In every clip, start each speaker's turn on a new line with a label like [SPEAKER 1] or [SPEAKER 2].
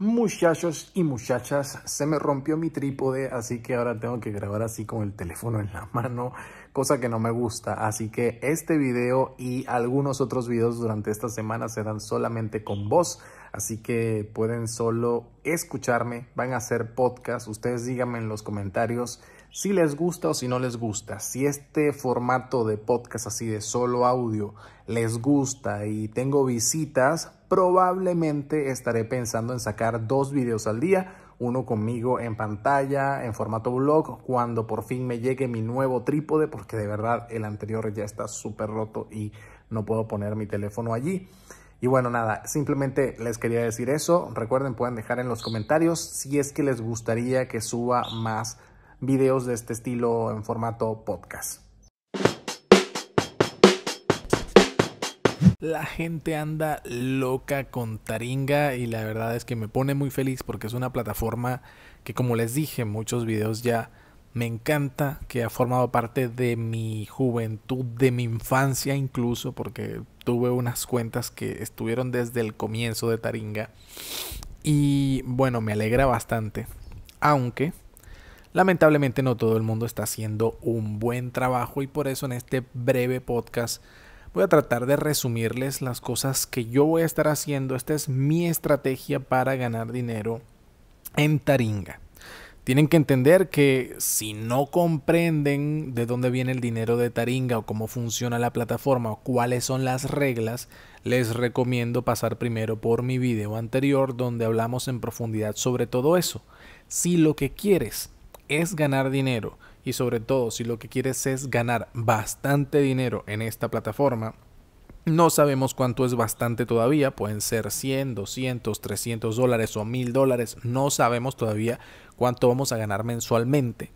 [SPEAKER 1] Muchachos y muchachas, se me rompió mi trípode, así que ahora tengo que grabar así con el teléfono en la mano, cosa que no me gusta. Así que este video y algunos otros videos durante esta semana serán solamente con voz, así que pueden solo escucharme, van a hacer podcast, ustedes díganme en los comentarios si les gusta o si no les gusta. Si este formato de podcast así de solo audio les gusta y tengo visitas, probablemente estaré pensando en sacar dos videos al día. Uno conmigo en pantalla, en formato blog, cuando por fin me llegue mi nuevo trípode, porque de verdad el anterior ya está súper roto y no puedo poner mi teléfono allí. Y bueno, nada, simplemente les quería decir eso. Recuerden, pueden dejar en los comentarios si es que les gustaría que suba más videos de este estilo en formato podcast. La gente anda loca con Taringa y la verdad es que me pone muy feliz porque es una plataforma que como les dije muchos videos ya me encanta, que ha formado parte de mi juventud, de mi infancia incluso, porque tuve unas cuentas que estuvieron desde el comienzo de Taringa. Y bueno, me alegra bastante. Aunque Lamentablemente no todo el mundo está haciendo un buen trabajo y por eso en este breve podcast voy a tratar de resumirles las cosas que yo voy a estar haciendo. Esta es mi estrategia para ganar dinero en Taringa. Tienen que entender que si no comprenden de dónde viene el dinero de Taringa o cómo funciona la plataforma o cuáles son las reglas, les recomiendo pasar primero por mi video anterior donde hablamos en profundidad sobre todo eso. Si lo que quieres es ganar dinero y sobre todo si lo que quieres es ganar bastante dinero en esta plataforma, no sabemos cuánto es bastante todavía, pueden ser 100, 200, 300 dólares o 1000 dólares, no sabemos todavía cuánto vamos a ganar mensualmente.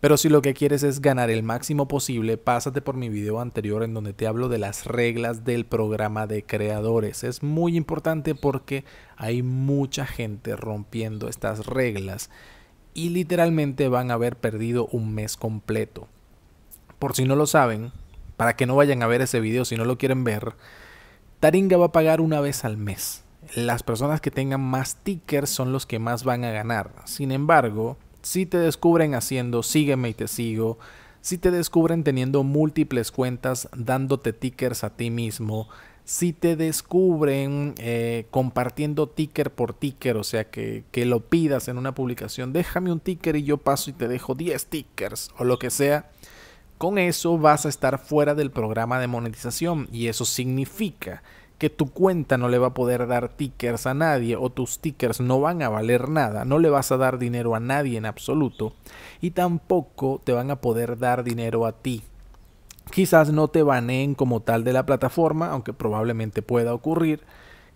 [SPEAKER 1] Pero si lo que quieres es ganar el máximo posible, pásate por mi video anterior en donde te hablo de las reglas del programa de creadores. Es muy importante porque hay mucha gente rompiendo estas reglas y literalmente van a haber perdido un mes completo. Por si no lo saben, para que no vayan a ver ese video si no lo quieren ver, Taringa va a pagar una vez al mes. Las personas que tengan más tickers son los que más van a ganar. Sin embargo, si te descubren haciendo sígueme y te sigo, si te descubren teniendo múltiples cuentas dándote tickers a ti mismo, si te descubren eh, compartiendo ticker por ticker, o sea, que, que, lo pidas en una publicación, déjame un ticker y yo paso y te dejo 10 tickers o lo que sea, con eso vas a estar fuera del programa de monetización y eso significa que tu cuenta no le va a poder dar tickers a nadie o tus tickers no van a valer nada, no le vas a dar dinero a nadie en absoluto y tampoco te van a poder dar dinero a ti Quizás no te baneen como tal de la plataforma, aunque probablemente pueda ocurrir.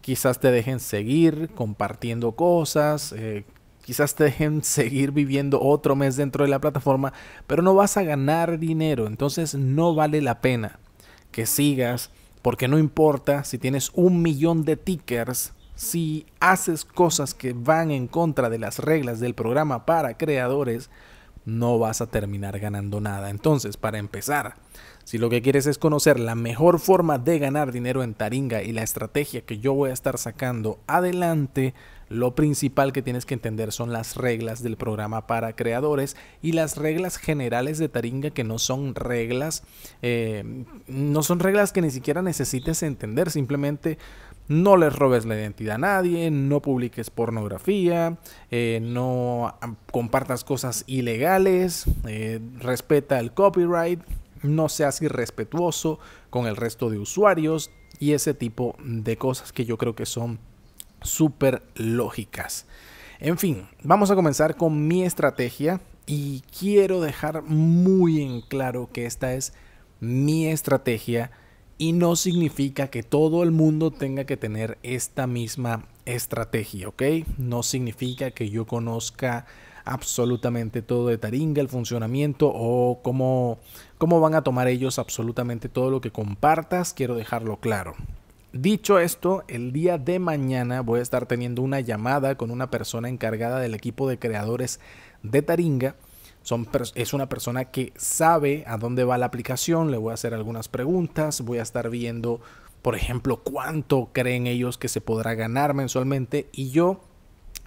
[SPEAKER 1] Quizás te dejen seguir compartiendo cosas, eh, quizás te dejen seguir viviendo otro mes dentro de la plataforma, pero no vas a ganar dinero, entonces no vale la pena que sigas, porque no importa si tienes un millón de tickers, si haces cosas que van en contra de las reglas del programa para creadores, no vas a terminar ganando nada. Entonces, para empezar, si lo que quieres es conocer la mejor forma de ganar dinero en Taringa y la estrategia que yo voy a estar sacando adelante, lo principal que tienes que entender son las reglas del programa para creadores y las reglas generales de Taringa que no son reglas, eh, no son reglas que ni siquiera necesites entender, simplemente no les robes la identidad a nadie, no publiques pornografía, eh, no compartas cosas ilegales, eh, respeta el copyright, no seas irrespetuoso con el resto de usuarios y ese tipo de cosas que yo creo que son súper lógicas. En fin, vamos a comenzar con mi estrategia y quiero dejar muy en claro que esta es mi estrategia y no significa que todo el mundo tenga que tener esta misma estrategia, ¿ok? No significa que yo conozca absolutamente todo de Taringa, el funcionamiento o cómo, cómo van a tomar ellos absolutamente todo lo que compartas. Quiero dejarlo claro. Dicho esto, el día de mañana voy a estar teniendo una llamada con una persona encargada del equipo de creadores de Taringa. Son, es una persona que sabe a dónde va la aplicación, le voy a hacer algunas preguntas, voy a estar viendo, por ejemplo, cuánto creen ellos que se podrá ganar mensualmente y yo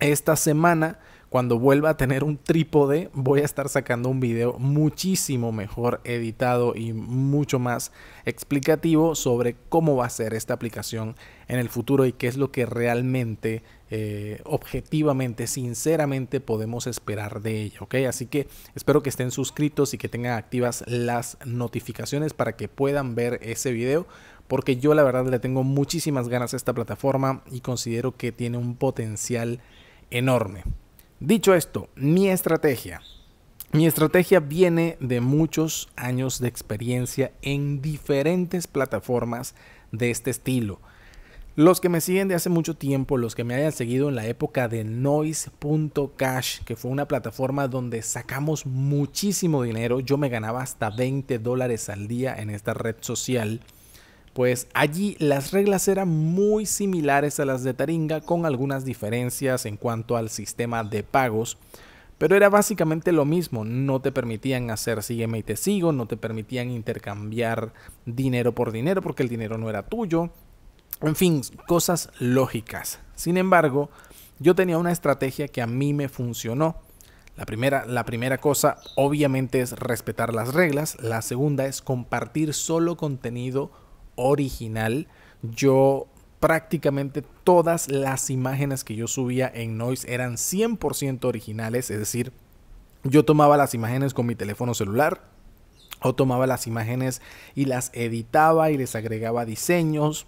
[SPEAKER 1] esta semana, cuando vuelva a tener un trípode, voy a estar sacando un video muchísimo mejor editado y mucho más explicativo sobre cómo va a ser esta aplicación en el futuro y qué es lo que realmente, eh, objetivamente, sinceramente podemos esperar de ella. Así que espero que estén suscritos y que tengan activas las notificaciones para que puedan ver ese video porque yo la verdad le tengo muchísimas ganas a esta plataforma y considero que tiene un potencial enorme. Dicho esto, mi estrategia. Mi estrategia viene de muchos años de experiencia en diferentes plataformas de este estilo. Los que me siguen de hace mucho tiempo, los que me hayan seguido en la época de noise.cash, que fue una plataforma donde sacamos muchísimo dinero, yo me ganaba hasta 20 dólares al día en esta red social pues allí las reglas eran muy similares a las de Taringa con algunas diferencias en cuanto al sistema de pagos. Pero era básicamente lo mismo, no te permitían hacer sígueme y te sigo, no te permitían intercambiar dinero por dinero porque el dinero no era tuyo, en fin, cosas lógicas. Sin embargo, yo tenía una estrategia que a mí me funcionó. La primera, la primera cosa obviamente es respetar las reglas, la segunda es compartir solo contenido original, yo prácticamente todas las imágenes que yo subía en Noise eran 100% originales, es decir, yo tomaba las imágenes con mi teléfono celular, o tomaba las imágenes y las editaba y les agregaba diseños.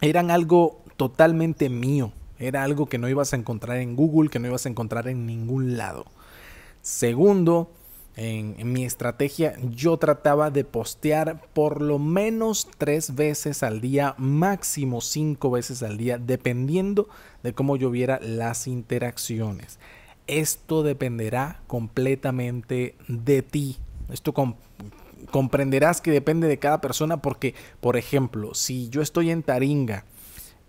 [SPEAKER 1] Eran algo totalmente mío. Era algo que no ibas a encontrar en Google, que no ibas a encontrar en ningún lado. Segundo, en, mi estrategia yo trataba de postear por lo menos tres veces al día, máximo cinco veces al día, dependiendo de cómo yo viera las interacciones. Esto dependerá completamente de ti. Esto comprenderás que depende de cada persona porque, por ejemplo, si yo estoy en Taringa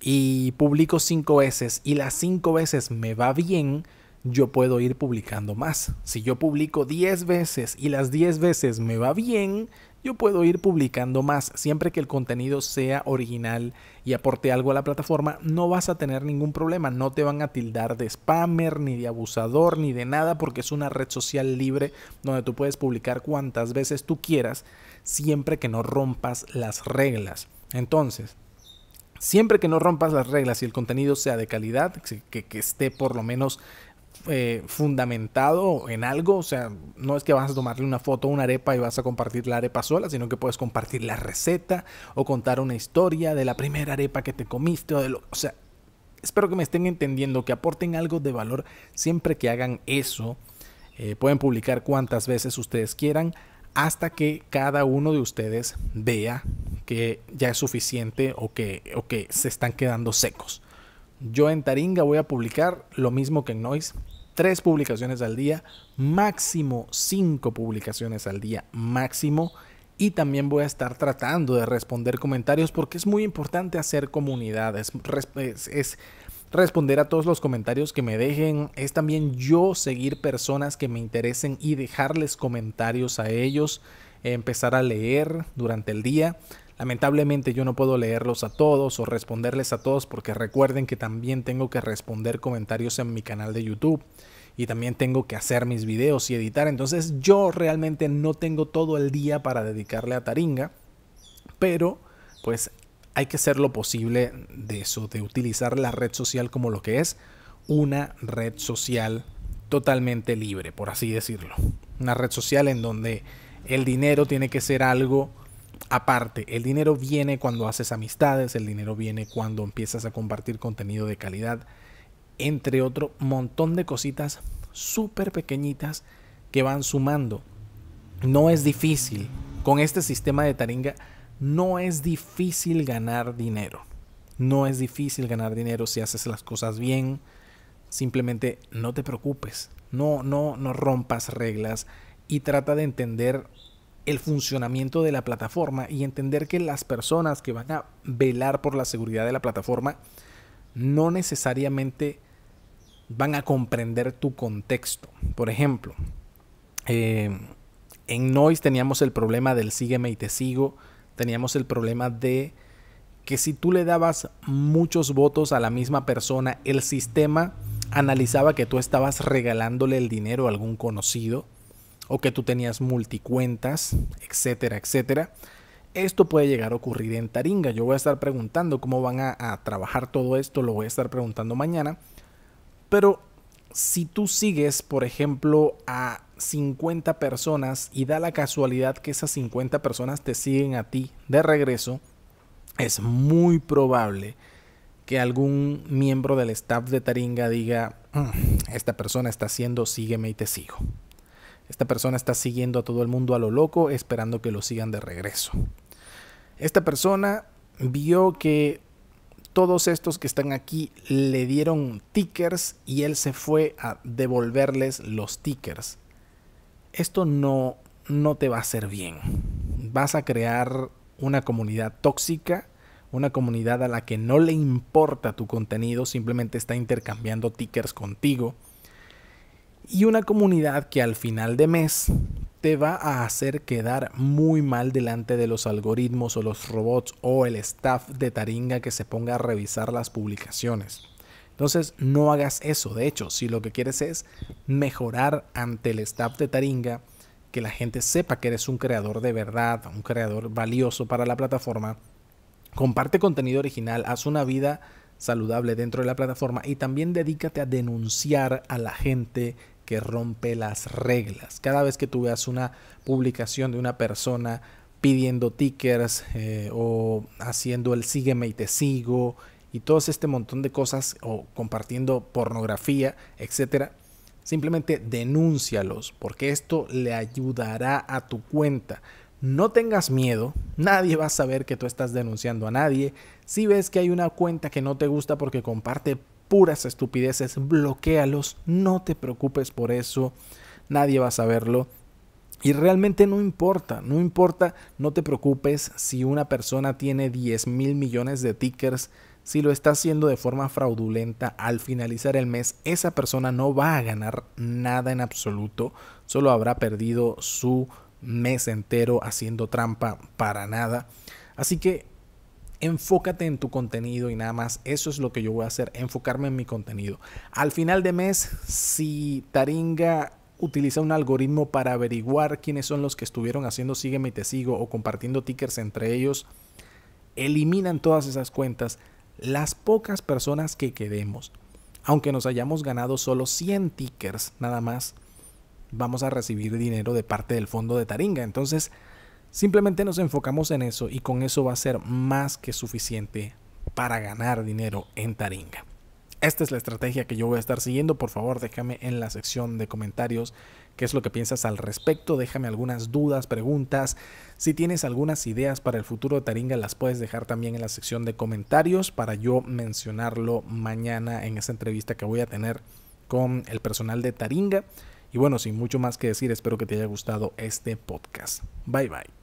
[SPEAKER 1] y publico cinco veces y las cinco veces me va bien, yo puedo ir publicando más. Si yo publico 10 veces y las 10 veces me va bien, yo puedo ir publicando más. Siempre que el contenido sea original y aporte algo a la plataforma, no vas a tener ningún problema. No te van a tildar de spammer, ni de abusador, ni de nada, porque es una red social libre donde tú puedes publicar cuantas veces tú quieras, siempre que no rompas las reglas. Entonces, siempre que no rompas las reglas y el contenido sea de calidad, que, que esté por lo menos eh, fundamentado en algo, o sea, no es que vas a tomarle una foto a una arepa y vas a compartir la arepa sola, sino que puedes compartir la receta o contar una historia de la primera arepa que te comiste o de lo, o sea, espero que me estén entendiendo, que aporten algo de valor siempre que hagan eso. Eh, pueden publicar cuantas veces ustedes quieran hasta que cada uno de ustedes vea que ya es suficiente o que, o que se están quedando secos. Yo en Taringa voy a publicar lo mismo que en Noise, tres publicaciones al día, máximo cinco publicaciones al día, máximo. Y también voy a estar tratando de responder comentarios porque es muy importante hacer comunidades, es responder a todos los comentarios que me dejen, es también yo seguir personas que me interesen y dejarles comentarios a ellos, empezar a leer durante el día. Lamentablemente yo no puedo leerlos a todos o responderles a todos porque recuerden que también tengo que responder comentarios en mi canal de YouTube y también tengo que hacer mis videos y editar. Entonces yo realmente no tengo todo el día para dedicarle a Taringa, pero pues hay que hacer lo posible de eso, de utilizar la red social como lo que es una red social totalmente libre, por así decirlo. Una red social en donde el dinero tiene que ser algo aparte, el dinero viene cuando haces amistades, el dinero viene cuando empiezas a compartir contenido de calidad, entre otro montón de cositas súper pequeñitas que van sumando. No es difícil, con este sistema de taringa, no es difícil ganar dinero. No es difícil ganar dinero si haces las cosas bien. Simplemente no te preocupes, no, no, no rompas reglas y trata de entender el funcionamiento de la plataforma y entender que las personas que van a velar por la seguridad de la plataforma no necesariamente van a comprender tu contexto. Por ejemplo, eh, en Noise teníamos el problema del sígueme y te sigo, teníamos el problema de que si tú le dabas muchos votos a la misma persona, el sistema analizaba que tú estabas regalándole el dinero a algún conocido o que tú tenías multicuentas, etcétera, etcétera. Esto puede llegar a ocurrir en Taringa. Yo voy a estar preguntando cómo van a, trabajar todo esto, lo voy a estar preguntando mañana. Pero si tú sigues, por ejemplo, a 50 personas y da la casualidad que esas 50 personas te siguen a ti de regreso, es muy probable que algún miembro del staff de Taringa diga, mm, esta persona está haciendo, sígueme y te sigo. Esta persona está siguiendo a todo el mundo a lo loco, esperando que lo sigan de regreso. Esta persona vio que todos estos que están aquí le dieron tickers y él se fue a devolverles los tickers. Esto no, no te va a hacer bien. Vas a crear una comunidad tóxica, una comunidad a la que no le importa tu contenido, simplemente está intercambiando tickers contigo y una comunidad que al final de mes te va a hacer quedar muy mal delante de los algoritmos o los robots o el staff de Taringa que se ponga a revisar las publicaciones. Entonces no hagas eso. De hecho, si lo que quieres es mejorar ante el staff de Taringa, que la gente sepa que eres un creador de verdad, un creador valioso para la plataforma, comparte contenido original, haz una vida saludable dentro de la plataforma y también dedícate a denunciar a la gente que rompe las reglas. Cada vez que tú veas una publicación de una persona pidiendo tickers eh, o haciendo el sígueme y te sigo y todo este montón de cosas o compartiendo pornografía, etcétera, simplemente denúncialos porque esto le ayudará a tu cuenta. No tengas miedo, nadie va a saber que tú estás denunciando a nadie. Si ves que hay una cuenta que no te gusta porque comparte puras estupideces, bloquéalos, no te preocupes por eso, nadie va a saberlo. Y realmente no importa, no importa, no te preocupes si una persona tiene 10 mil millones de tickers, si lo está haciendo de forma fraudulenta al finalizar el mes, esa persona no va a ganar nada en absoluto, solo habrá perdido su mes entero haciendo trampa para nada. Así que Enfócate en tu contenido y nada más. Eso es lo que yo voy a hacer, enfocarme en mi contenido. Al final de mes, si Taringa utiliza un algoritmo para averiguar quiénes son los que estuvieron haciendo Sígueme y Te Sigo o compartiendo tickers entre ellos, eliminan todas esas cuentas las pocas personas que queremos Aunque nos hayamos ganado solo 100 tickers nada más, vamos a recibir dinero de parte del fondo de Taringa. Entonces, Simplemente nos enfocamos en eso y con eso va a ser más que suficiente para ganar dinero en Taringa. Esta es la estrategia que yo voy a estar siguiendo. Por favor, déjame en la sección de comentarios qué es lo que piensas al respecto. Déjame algunas dudas, preguntas. Si tienes algunas ideas para el futuro de Taringa, las puedes dejar también en la sección de comentarios para yo mencionarlo mañana en esa entrevista que voy a tener con el personal de Taringa. Y bueno, sin mucho más que decir, espero que te haya gustado este podcast. Bye bye.